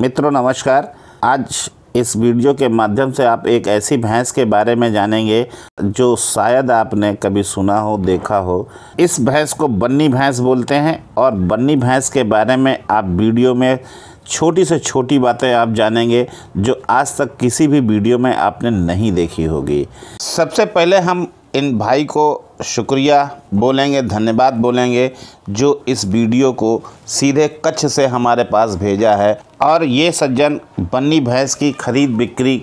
मित्रों नमस्कार आज इस वीडियो के माध्यम से आप एक ऐसी भैंस के बारे में जानेंगे जो शायद आपने कभी सुना हो देखा हो इस भैंस को बन्नी भैंस बोलते हैं और बन्नी भैंस के बारे में आप वीडियो में छोटी से छोटी बातें आप जानेंगे जो आज तक किसी भी वीडियो में आपने नहीं देखी होगी सबसे पहले हम इन भाई को शुक्रिया बोलेंगे धन्यवाद बोलेंगे जो इस वीडियो को सीधे कच्छ से हमारे पास भेजा है और ये सज्जन बन्नी भैंस की खरीद बिक्री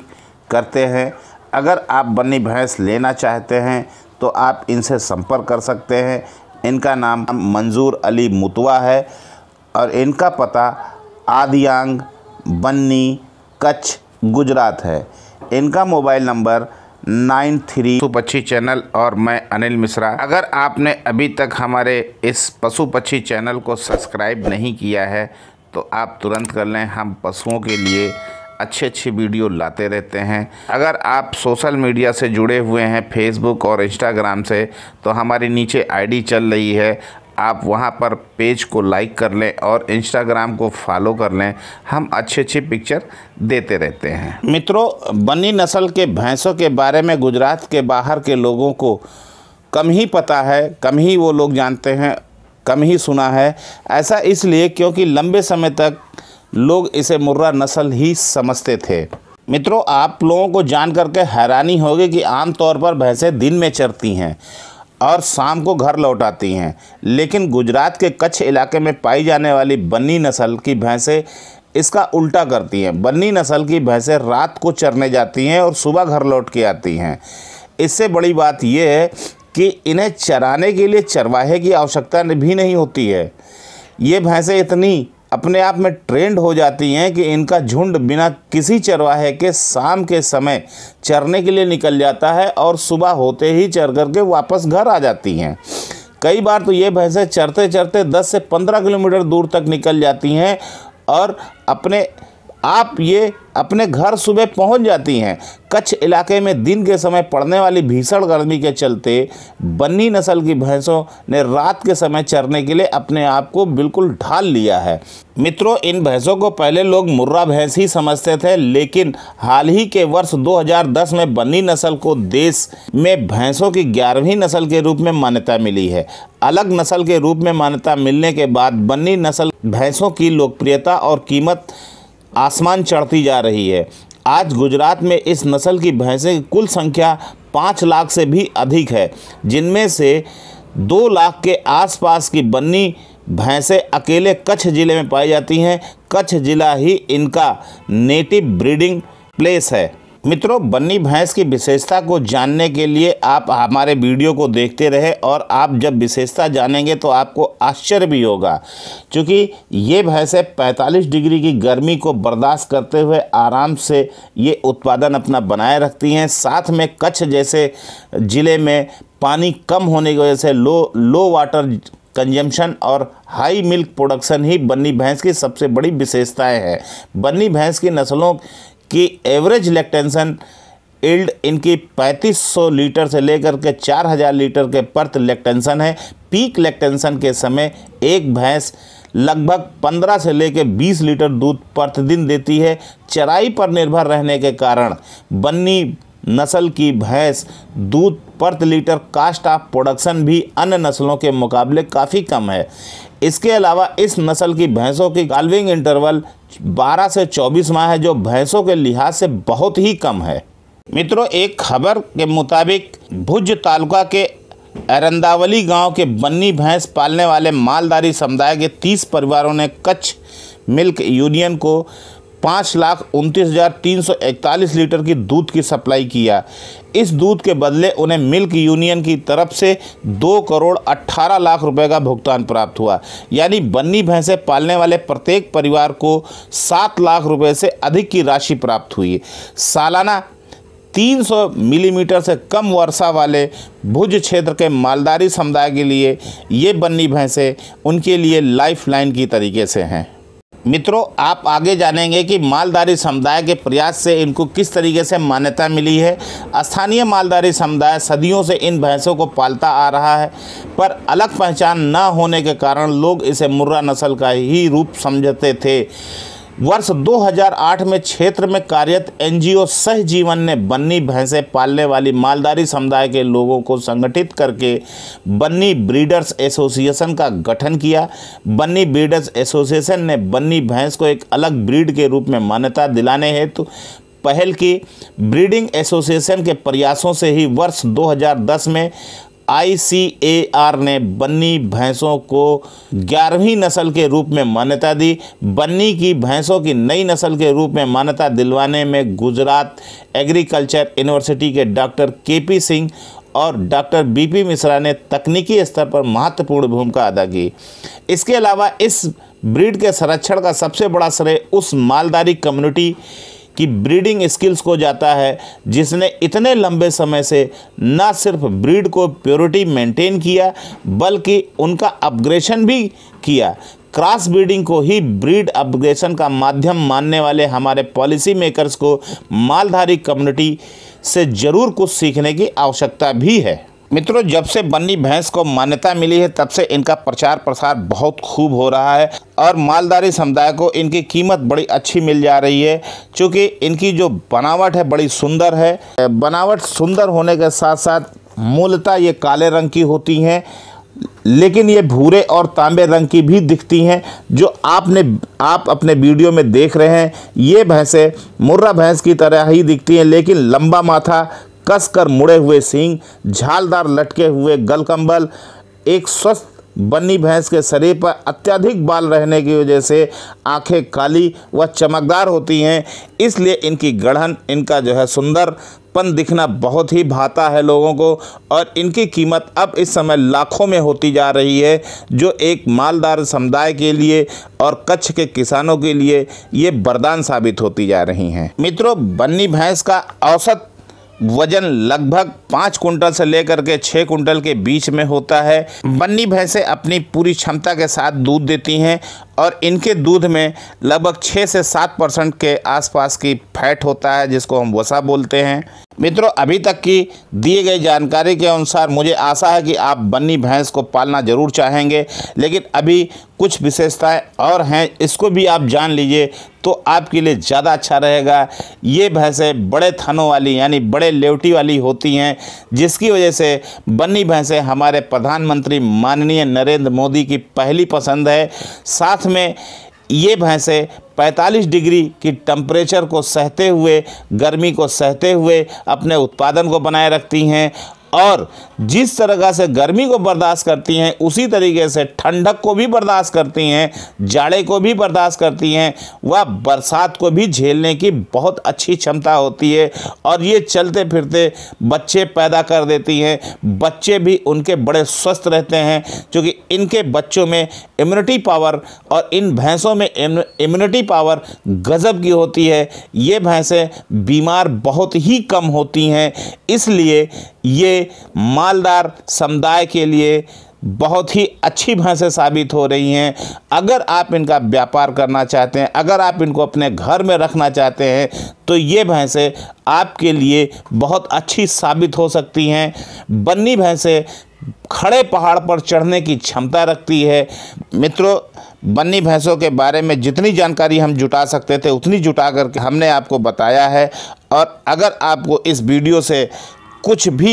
करते हैं अगर आप बन्नी भैंस लेना चाहते हैं तो आप इनसे संपर्क कर सकते हैं इनका नाम मंजूर अली मुतवा है और इनका पता आदियांग बन्नी कच्छ गुजरात है इनका मोबाइल नंबर नाइन थ्री पशु पक्षी चैनल और मैं अनिल मिश्रा अगर आपने अभी तक हमारे इस पशु पक्षी चैनल को सब्सक्राइब नहीं किया है तो आप तुरंत कर लें हम पशुओं के लिए अच्छे अच्छे वीडियो लाते रहते हैं अगर आप सोशल मीडिया से जुड़े हुए हैं फेसबुक और इंस्टाग्राम से तो हमारी नीचे आईडी चल रही है आप वहां पर पेज को लाइक कर लें और इंस्टाग्राम को फॉलो कर लें हम अच्छे अच्छे पिक्चर देते रहते हैं मित्रों बनी नस्ल के भैंसों के बारे में गुजरात के बाहर के लोगों को कम ही पता है कम ही वो लोग जानते हैं कम ही सुना है ऐसा इसलिए क्योंकि लंबे समय तक लोग इसे मुर्रा नस्ल ही समझते थे मित्रों आप लोगों को जान करके हैरानी होगी कि आमतौर पर भैंसें दिन में चरती हैं और शाम को घर लौट आती हैं लेकिन गुजरात के कच्छ इलाके में पाई जाने वाली बन्नी नस्ल की भैंसें इसका उल्टा करती हैं बन्नी नस्ल की भैंसें रात को चरने जाती हैं और सुबह घर लौट के आती हैं इससे बड़ी बात यह है कि इन्हें चराने के लिए चरवाहे की आवश्यकता भी नहीं होती है ये भैंसें इतनी अपने आप में ट्रेंड हो जाती हैं कि इनका झुंड बिना किसी चरवाहे के शाम के समय चरने के लिए निकल जाता है और सुबह होते ही चर करके वापस घर आ जाती हैं कई बार तो ये भैंसें चरते चरते 10 से 15 किलोमीटर दूर तक निकल जाती हैं और अपने आप ये अपने घर सुबह पहुंच जाती हैं कच्छ इलाके में दिन के समय पड़ने वाली भीषण गर्मी के चलते बन्नी नस्ल की भैंसों ने रात के समय चरने के लिए अपने आप को बिल्कुल ढाल लिया है मित्रों इन भैंसों को पहले लोग मुर्रा भैंस ही समझते थे लेकिन हाल ही के वर्ष 2010 में बन्नी नस्ल को देश में भैंसों की ग्यारहवीं नस्ल के रूप में मान्यता मिली है अलग नस्ल के रूप में मान्यता मिलने के बाद बन्नी नस्ल भैंसों की लोकप्रियता और कीमत आसमान चढ़ती जा रही है आज गुजरात में इस नस्ल की भैंसें की कुल संख्या पाँच लाख से भी अधिक है जिनमें से दो लाख के आसपास की बन्नी भैंसें अकेले कच्छ ज़िले में पाई जाती हैं कच्छ ज़िला ही इनका नेटिव ब्रीडिंग प्लेस है मित्रों बन्नी भैंस की विशेषता को जानने के लिए आप हमारे वीडियो को देखते रहे और आप जब विशेषता जानेंगे तो आपको आश्चर्य भी होगा क्योंकि ये भैंसें 45 डिग्री की गर्मी को बर्दाश्त करते हुए आराम से ये उत्पादन अपना बनाए रखती हैं साथ में कच्छ जैसे ज़िले में पानी कम होने की वजह से लो लो वाटर कंजम्पशन और हाई मिल्क प्रोडक्शन ही बन्नी भैंस की सबसे बड़ी विशेषताएं हैं बन्नी भैंस की नस्लों कि एवरेज लैक्टेंसन इल्ड इनकी 3500 लीटर से लेकर के 4000 लीटर के परत लैक्टेंसन है पीक लेक्टेंसन के समय एक भैंस लगभग 15 से लेकर 20 लीटर दूध प्रतिदिन देती है चराई पर निर्भर रहने के कारण बन्नी नस्ल की भैंस दूध प्रति लीटर कास्ट ऑफ प्रोडक्शन भी अन्य नस्लों के मुकाबले काफ़ी कम है इसके अलावा इस नस्ल की भैंसों की कॉलविंग इंटरवल 12 से 24 माह है जो भैंसों के लिहाज से बहुत ही कम है मित्रों एक खबर के मुताबिक भुज तालुका के अरंदावली गांव के बन्नी भैंस पालने वाले मालदारी समुदाय के 30 परिवारों ने कच्छ मिल्क यूनियन को पाँच लाख उनतीस हज़ार तीन सौ इकतालीस लीटर की दूध की सप्लाई किया इस दूध के बदले उन्हें मिल्क यूनियन की तरफ से दो करोड़ अट्ठारह लाख रुपए का भुगतान प्राप्त हुआ यानी बन्नी भैंसें पालने वाले प्रत्येक परिवार को सात लाख रुपए से अधिक की राशि प्राप्त हुई सालाना 300 मिलीमीटर से कम वर्षा वाले भुज क्षेत्र के मालदारी समुदाय के लिए ये बन्नी भैंसें उनके लिए लाइफ लाइन की तरीके से हैं मित्रों आप आगे जानेंगे कि मालदारी समुदाय के प्रयास से इनको किस तरीके से मान्यता मिली है स्थानीय मालदारी समुदाय सदियों से इन भैंसों को पालता आ रहा है पर अलग पहचान न होने के कारण लोग इसे मुर्रा नस्ल का ही रूप समझते थे वर्ष 2008 में क्षेत्र में कार्यरत एनजीओ सह जीवन ने बन्नी भैंसे पालने वाली मालदारी समुदाय के लोगों को संगठित करके बन्नी ब्रीडर्स एसोसिएशन का गठन किया बन्नी ब्रीडर्स एसोसिएशन ने बन्नी भैंस को एक अलग ब्रीड के रूप में मान्यता दिलाने हेतु पहल की ब्रीडिंग एसोसिएशन के प्रयासों से ही वर्ष 2010 में आईसीएआर ने बन्नी भैंसों को ग्यारहवीं नस्ल के रूप में मान्यता दी बन्नी की भैंसों की नई नस्ल के रूप में मान्यता दिलवाने में गुजरात एग्रीकल्चर यूनिवर्सिटी के डॉक्टर के पी सिंह और डॉक्टर बीपी मिश्रा ने तकनीकी स्तर पर महत्वपूर्ण भूमिका अदा की इसके अलावा इस ब्रीड के संरक्षण का सबसे बड़ा श्रेय उस मालदारी कम्युनिटी कि ब्रीडिंग स्किल्स को जाता है जिसने इतने लंबे समय से ना सिर्फ ब्रीड को प्योरिटी मेंटेन किया बल्कि उनका अपग्रेशन भी किया क्रॉस ब्रीडिंग को ही ब्रीड अपग्रेशन का माध्यम मानने वाले हमारे पॉलिसी मेकर्स को मालधारी कम्युनिटी से ज़रूर कुछ सीखने की आवश्यकता भी है मित्रों जब से बन्नी भैंस को मान्यता मिली है तब से इनका प्रचार प्रसार बहुत खूब हो रहा है और मालदारी समुदाय को इनकी कीमत बड़ी अच्छी मिल जा रही है क्योंकि इनकी जो बनावट है बड़ी सुंदर है बनावट सुंदर होने के साथ साथ मूलतः ये काले रंग की होती हैं लेकिन ये भूरे और तांबे रंग की भी दिखती हैं जो आपने आप अपने वीडियो में देख रहे हैं ये भैंसें मुर्रा भैंस की तरह ही दिखती हैं लेकिन लंबा माथा कसकर मुड़े हुए सींग झालदार लटके हुए गलकंबल एक स्वस्थ बन्नी भैंस के शरीर पर अत्यधिक बाल रहने की वजह से आंखें काली व चमकदार होती हैं इसलिए इनकी गढ़न इनका जो है सुंदरपन दिखना बहुत ही भाता है लोगों को और इनकी कीमत अब इस समय लाखों में होती जा रही है जो एक मालदार समुदाय के लिए और कच्छ के किसानों के लिए ये वरदान साबित होती जा रही हैं मित्रों बन्नी भैंस का औसत वजन लगभग पाँच कुंटल से लेकर के छः कुंटल के बीच में होता है बन्नी भैंसें अपनी पूरी क्षमता के साथ दूध देती हैं और इनके दूध में लगभग छः से सात परसेंट के आसपास की फैट होता है जिसको हम वसा बोलते हैं मित्रों अभी तक की दिए गए जानकारी के अनुसार मुझे आशा है कि आप बन्नी भैंस को पालना ज़रूर चाहेंगे लेकिन अभी कुछ विशेषताएं और हैं इसको भी आप जान लीजिए तो आपके लिए ज़्यादा अच्छा रहेगा ये भैंसें बड़े थनों वाली यानी बड़े लेवटी वाली होती हैं जिसकी वजह से बन्नी भैंसें हमारे प्रधानमंत्री माननीय नरेंद्र मोदी की पहली पसंद है साथ में ये भैंसें 45 डिग्री की टम्परेचर को सहते हुए गर्मी को सहते हुए अपने उत्पादन को बनाए रखती हैं और जिस तरह से गर्मी को बर्दाश्त करती हैं उसी तरीके से ठंडक को भी बर्दाश्त करती हैं जाड़े को भी बर्दाश्त करती हैं वह बरसात को भी झेलने की बहुत अच्छी क्षमता होती है और ये चलते फिरते बच्चे पैदा कर देती हैं बच्चे भी उनके बड़े स्वस्थ रहते हैं क्योंकि इनके बच्चों में इम्यूनिटी पावर और इन भैंसों में इम्यूनिटी पावर गज़ब की होती है ये भैंसें बीमार बहुत ही कम होती हैं इसलिए ये मालदार समुदाय के लिए बहुत ही अच्छी भैंसें साबित हो रही हैं अगर आप इनका व्यापार करना चाहते हैं अगर आप इनको अपने घर में रखना चाहते हैं तो ये भैंसें आपके लिए बहुत अच्छी साबित हो सकती हैं बन्नी भैंसें खड़े पहाड़ पर चढ़ने की क्षमता रखती है मित्रों बन्नी भैंसों के बारे में जितनी जानकारी हम जुटा सकते थे उतनी जुटा करके हमने आपको बताया है और अगर आपको इस वीडियो से कुछ भी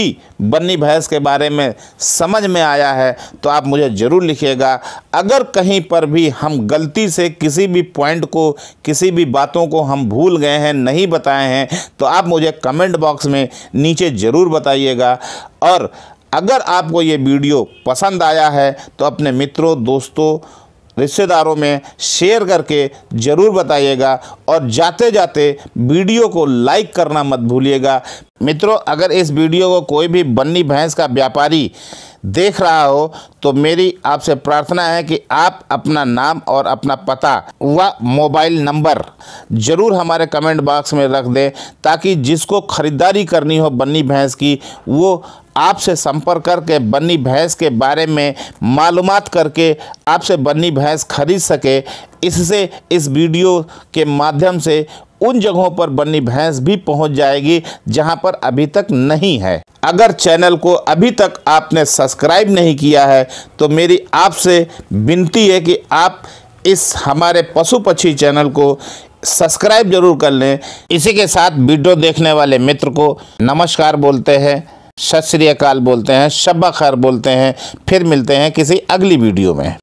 बन्नी भैंस के बारे में समझ में आया है तो आप मुझे ज़रूर लिखिएगा अगर कहीं पर भी हम गलती से किसी भी पॉइंट को किसी भी बातों को हम भूल गए हैं नहीं बताए हैं तो आप मुझे कमेंट बॉक्स में नीचे ज़रूर बताइएगा और अगर आपको ये वीडियो पसंद आया है तो अपने मित्रों दोस्तों रिश्तेदारों में शेयर करके ज़रूर बताइएगा और जाते जाते वीडियो को लाइक करना मत भूलिएगा मित्रों अगर इस वीडियो को कोई भी बन्नी भैंस का व्यापारी देख रहा हो तो मेरी आपसे प्रार्थना है कि आप अपना नाम और अपना पता व मोबाइल नंबर ज़रूर हमारे कमेंट बॉक्स में रख दें ताकि जिसको ख़रीदारी करनी हो बन्नी भैंस की वो आपसे संपर्क करके बन्नी भैंस के बारे में मालूम करके आपसे बन्नी भैंस खरीद सके इससे इस वीडियो के माध्यम से उन जगहों पर बन्नी भैंस भी पहुंच जाएगी जहां पर अभी तक नहीं है अगर चैनल को अभी तक आपने सब्सक्राइब नहीं किया है तो मेरी आपसे विनती है कि आप इस हमारे पशु पक्षी चैनल को सब्सक्राइब जरूर कर लें इसी के साथ वीडियो देखने वाले मित्र को नमस्कार बोलते हैं सत श्री अकाल बोलते हैं शब्बा खैर बोलते हैं फिर मिलते हैं किसी अगली वीडियो में